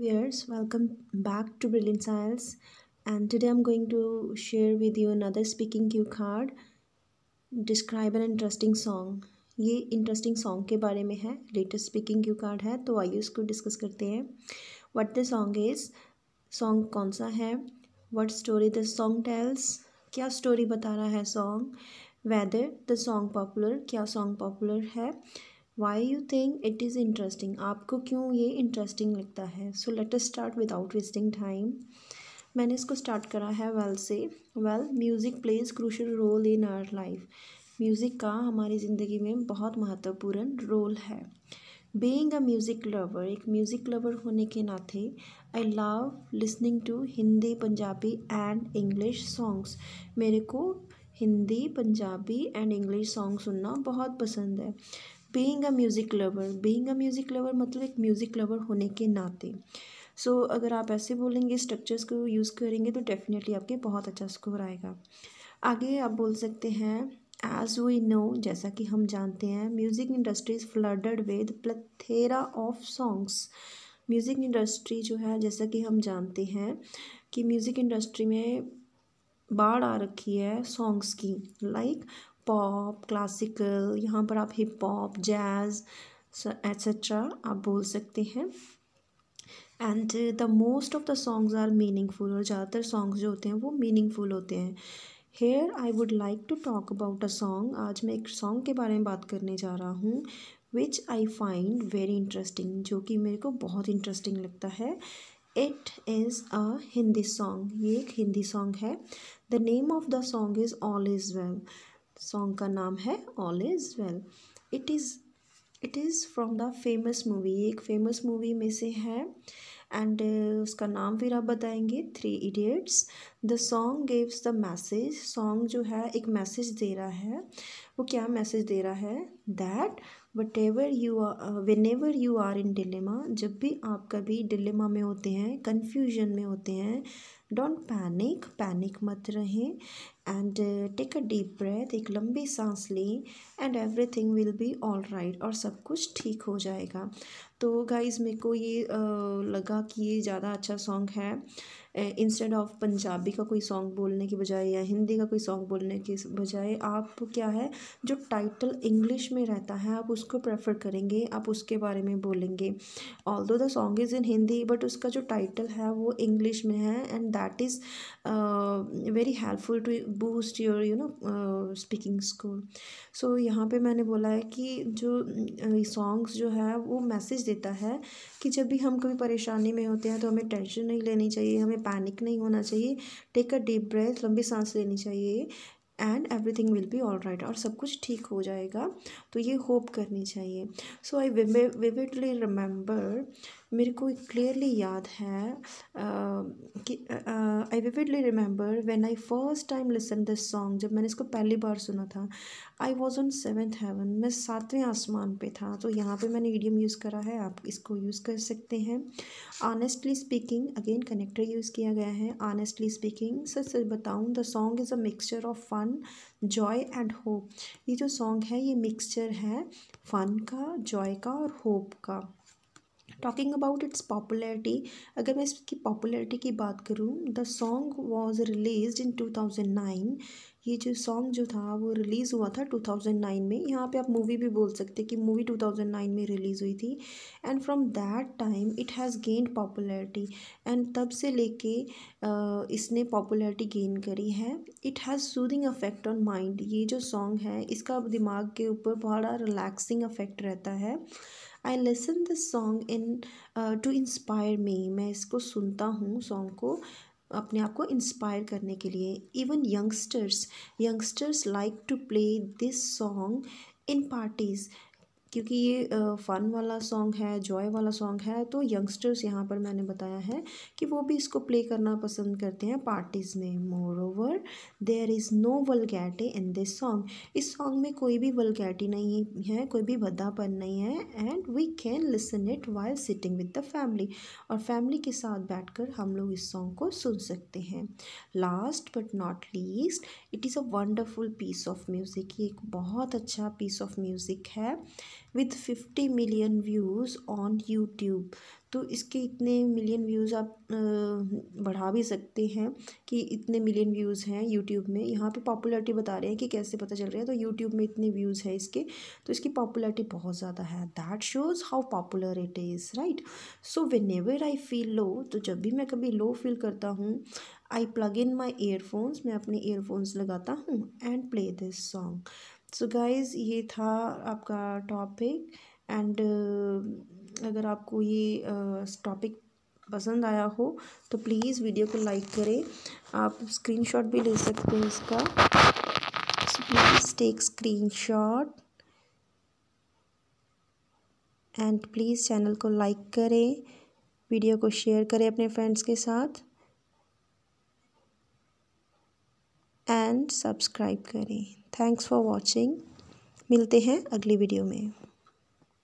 viewers welcome back to brilliant science and today i'm going to share with you another speaking cue card describe an interesting song ये interesting song के बारे में है latest speaking Q card है तो आइए उसको discuss करते हैं what the song is song कौन सा है what story the song tells क्या स्टोरी बता रहा है song whether the song popular क्या सॉन्ग पॉपुलर है why you think it is interesting आपको क्यों ये इंटरेस्टिंग लगता है so let us start without wasting time मैंने इसको स्टार्ट करा है वेल से well music plays crucial role in our life music का हमारी ज़िंदगी में बहुत महत्वपूर्ण रोल है बींग अ म्यूज़िक लवर एक म्यूज़िक लवर होने के नाते I love listening to Hindi Punjabi and English songs मेरे को Hindi Punjabi and English song सुनना बहुत पसंद है being a music lover being a music lover मतलब एक म्यूज़िक लवर होने के नाते सो so, अगर आप ऐसे बोलेंगे स्ट्रक्चर्स को यूज़ करेंगे तो डेफिनेटली आपके बहुत अच्छा स्कोर आएगा आगे आप बोल सकते हैं एज वी नो जैसा कि हम जानते हैं music industry's flooded with plethora of songs music industry जो है जैसा कि हम जानते हैं कि म्यूज़िक इंडस्ट्री में बाढ़ आ रखी है सॉन्ग्स की लाइक पॉप क्लासिकल यहाँ पर आप हिप हॉप जैज़ एट्सेट्रा आप बोल सकते हैं and the most of the songs are meaningful और ज़्यादातर सॉन्ग्स जो होते हैं वो मीनिंगफुल होते हैं here I would like to talk about a song आज मैं एक सॉन्ग के बारे में बात करने जा रहा हूँ which I find very interesting जो कि मेरे को बहुत इंटरेस्टिंग लगता है it is a Hindi song ये एक हिंदी सॉन्ग है the name of the song is all is well song का नाम है all is well it is it is from the famous movie एक फेमस मूवी में से है एंड uh, उसका नाम फिर आप बताएंगे Three Idiots the song gives the message song जो है एक मैसेज दे रहा है वो क्या मैसेज दे रहा है that whatever you are whenever you are in dilemma जब भी आप कभी डिलेमा में होते हैं कन्फ्यूजन में होते हैं डोंट पैनिक पैनिक मत रहें and take a deep breath एक लंबी सांस लें and everything will be all right और सब कुछ ठीक हो जाएगा तो गाइज मेरे को ये आ, uh, लगा कि ये ज़्यादा अच्छा सॉन्ग है इंस्टेड uh, ऑफ पंजाबी का कोई सॉन्ग बोलने के बजाय या हिंदी का कोई सॉन्ग बोलने के बजाय आप क्या है जो टाइटल इंग्लिश में रहता है आप उसको प्रेफर करेंगे आप उसके बारे में बोलेंगे all though the song is in Hindi but उसका जो टाइटल है वो इंग्लिश में है and that is uh, very helpful to boost your you know uh, speaking score so यहाँ पर मैंने बोला है कि जो सॉन्ग्स जो है वो मैसेज देता है कि जब भी हम कभी परेशानी में होते हैं तो हमें टेंशन नहीं लेनी चाहिए हमें पैनिक नहीं होना चाहिए टेक अ डीप ब्रेथ लंबी सांस लेनी चाहिए and everything will be all right और सब कुछ ठीक हो जाएगा तो ये होप करनी चाहिए सो आई विविडली रिमेंबर मेरे को क्लियरली याद है कि I vividly remember when I first time listen this song जब मैंने इसको पहली बार सुना था I was on seventh heaven मैं सातवें आसमान पे था तो यहाँ पे मैंने ईडियम यूज़ करा है आप इसको यूज़ कर सकते हैं honestly speaking again connector use किया गया है ऑनेस्टली स्पीकिंग सर सर बताऊँ the song is a mixture of fun joy and hope ये जो सॉन्ग है ये मिक्सचर है फ़न का जॉय का और होप का टॉकिंग अबाउट इट्स पॉपुलैरिटी अगर मैं इसकी पॉपुलैरिटी की बात करूँ the song was release in two thousand nine ये जो सॉन्ग जो था वो रिलीज़ हुआ था टू थाउजेंड नाइन में यहाँ पे आप मूवी भी बोल सकते कि मूवी टू थाउजेंड नाइन में रिलीज़ हुई थी and from that time it has gained popularity and तब से लेके इसने पॉपुलैरिटी गेन करी है it has soothing effect on mind ये जो सॉन्ग है इसका दिमाग के ऊपर बड़ा रिलैक्सिंग अफेक्ट रहता है I listen this song in to inspire me मैं इसको सुनता हूँ सॉन्ग को अपने आप को इंस्पायर करने के लिए even youngsters youngsters like to play this song in parties क्योंकि ये फ़न वाला सॉन्ग है जॉय वाला सॉन्ग है तो यंगस्टर्स यहाँ पर मैंने बताया है कि वो भी इसको प्ले करना पसंद करते हैं पार्टीज़ में more over there is no vulgarity in this song इस सॉन्ग में कोई भी वलगैटी नहीं है कोई भी भद्दापन नहीं है and we can listen it while sitting with the family और फैमिली के साथ कर हम लोग इस सॉन्ग को सुन सकते हैं last but not least it is a wonderful piece of music ये एक बहुत अच्छा पीस ऑफ म्यूज़िक है with fifty million views on YouTube तो इसके इतने मिलियन व्यूज़ आप बढ़ा भी सकते हैं कि इतने मिलियन व्यूज़ हैं यूट्यूब में यहाँ पे पॉपुलरिटी बता रहे हैं कि कैसे पता चल रहा है तो यूट्यूब में इतने व्यूज़ हैं इसके तो इसकी पॉपुलरिटी बहुत ज़्यादा है that shows how popular it is right so whenever I feel low तो जब भी मैं कभी लो फील करता हूँ आई प्लग इन माई ईयरफोन्स मैं अपने ईयरफोन्स लगाता हूँ and play this song so so guys ये था आपका टॉपिक एंड uh, अगर आपको ये टॉपिक uh, पसंद आया हो तो प्लीज़ वीडियो को लाइक करें आप स्क्रीनशॉट भी ले सकते हैं इसका please take screenshot and please channel को लाइक करें वीडियो को शेयर करें अपने फ्रेंड्स के साथ एंड सब्सक्राइब करें थैंक्स फॉर वॉचिंग मिलते हैं अगली वीडियो में